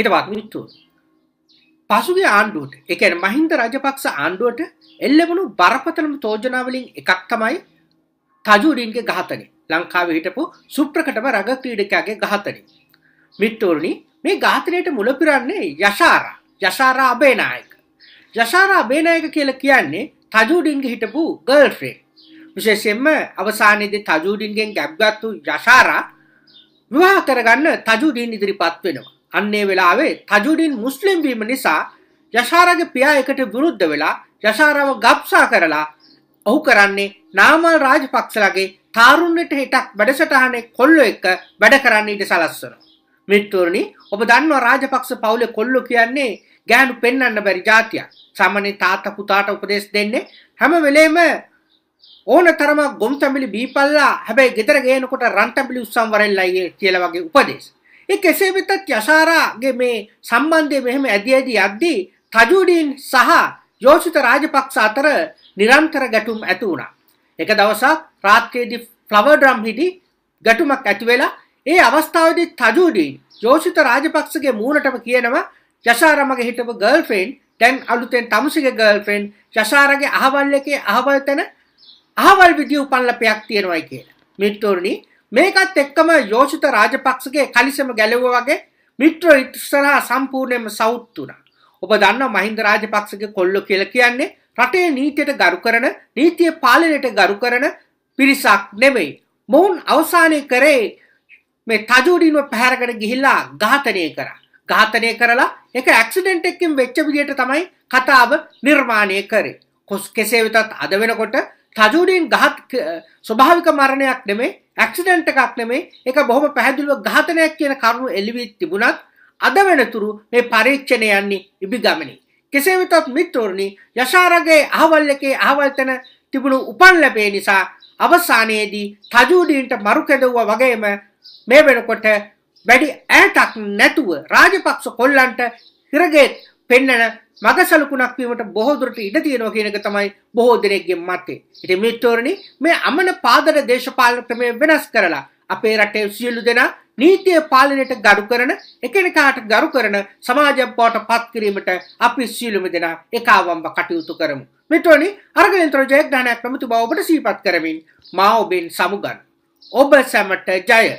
හිට වාක්මිනිත්තුව. පසුගේ ආණ්ඩුවට එකන මහින්ද රජපක්ෂ ආණ්ඩුවට එල්ලබුණු බරපතලම තෝජනාවලින් එකක් තමයි තජුරීන්ගේ ගහතනි ලංකාවේ හිටපු සුප්‍රකටම රග ක්‍රීඩකයාගේ ගහතනි. මිත්තෝරණි මේ ගාතනයට මුලපිරන්නේ යශාර යශාරා අබේනායක. යශාරා අබේනායක කියල කියන්නේ තජුඩින්ග හිටපු ගල්ෆ්‍රේ. විශේෂෙන්ම අවසානයේද තජුඩින්ගෙන් ගැබ්ගත්තු යශාරා විවාහ කරගන්න තජුඩීන් ඉදිරිපත් වෙනවා. අන්නේ වෙලාවේ තජුඩින් මුස්ලිම් වීම නිසා යශාරගේ පියා එකට විරුද්ධ වෙලා යශාරාව ගබ්සා කරලා ඔහු කරන්නේ නාමල් රාජපක්ෂලගේ තාරුණ්‍යට හිටක් වැඩසටහනේ කොල්ලෝ එක්ක වැඩ කරන්න ඊට සලස්වනවා. මිත්‍රෝනි ඔබ දන්නවා රාජපක්ෂ පවුලේ කොල්ලෝ කියන්නේ ගෑනු පෙන්වන්න බැරි જાතියක්. සාමාන්‍ය තාත්තා පුතාට උපදෙස් දෙන්නේ හැම වෙලේම ඕන තරමක් ගොම්තැඹිලි බීපල්ලා හැබැයි ගෙදර ගේනකොට රන්තැඹිලි උස්සම් වරෙල්ලයි කියලා වගේ උපදේශ. ඒ කෙසේ වෙතත් යසාරාගේ මේ සම්බන්ධය මෙහෙම ඇදී ඇදී යද්දී තජුඩීන් සහ යෝෂිත රාජපක්ෂ අතර නිරන්තර ගැටුම් ඇති වුණා. එක දවසක් රාත්‍රියේදී ෆ්ලවර් ඩ්‍රම් හිටි ගැටුමක් ඇති වෙලා ඒ අවස්ථාවේදී තජුඩීන් යෝෂිත රාජපක්ෂගේ මූණටම කියනවා යසාරාමගේ හිටපු ගර්ල්ෆ්‍රෙන්ඩ් දැන් අලුතෙන් තමුසිගේ ගර්ල්ෆ්‍රෙන්ඩ් යසාරාගේ අහවල් එකේ අහවල් තැන අහවල් විදිය උපන්ලපයක් තියෙනවායි කියලා. මිත්‍රෝනි මේකත් එක්කම යෝෂිත රාජපක්ෂගේ කලිසම ගැලවුවා වගේ මිත්‍ර ඉස්සරහා සම්පූර්ණයෙන්ම සවුත් වුණා. ඔබ දන්නවා මහින්ද රාජපක්ෂගේ කොල්ලෝ කියලා කියන්නේ රටේ නීතියට ගරු කරන නීතිය පාලනයට ගරු කරන පිරිසක් නෙමෙයි. මොවුන් අවසානයේ කරේ මේ තජෝඩිනුව පැහැරගෙන ගිහිල්ලා ඝාතනය කරා. ඝාතනය කරලා ඒක ඇක්සිඩන්ට් එකකින් වෙච්ච විදියට තමයි කතාව නිර්මාණය කරේ. කොස් කෙසේ වෙතත් අද වෙනකොට තජෝඩින් ඝාත ස්වභාවික මරණයක් නෙමෙයි ඇක්සිඩන්ට් එකක් නෙමේ ඒක බොහොම පැහැදිලිව ඝාතනයක් කියන කරුණු එළිවී තිබුණත් අද වෙනතුරු මේ පරීක්ෂණය යන්නේ ඉබිගමනි. කෙසේ වෙතත් මිත්‍රෝරණි යශාරගේ අහවල් එකේ අහවල් තැන තිබුණු උපන් ලැබේ නිසා අවසානයේදී තජූඩීන්ට මරු කෙදවුවා වගේම මේ වෙනකොට වැඩි ඈතක් නැතුව රාජපක්ෂ කොල්ලන්ට හිරගේත් පෙන්නන මගසලකුණක් වීමට බොහෝ දුරට ඉඩ තියෙනවා කියන එක තමයි බොහෝ දෙනෙක්ගේ මතය. ඉතින් මිත්‍රෝරණි මේ අමන පාදර දේශපාලන ක්‍රමය වෙනස් කරලා අපේ රටේ සියලු දෙනා නීතිය පාලනයට ගරු කරන එකිනෙකාට ගරු කරන සමාජයක් බවට පත් කිරීමට අපි සියලුම දෙනා එකවම්ව කටයුතු කරමු. මිත්‍රෝනි අර්ගයන්ත්‍ර ජයග්‍රහණයක් ප්‍රමුතු බව ඔබට සිහිපත් කරමින් මා ඔබෙන් සමුගන්න. ඔබ සැමට ජය!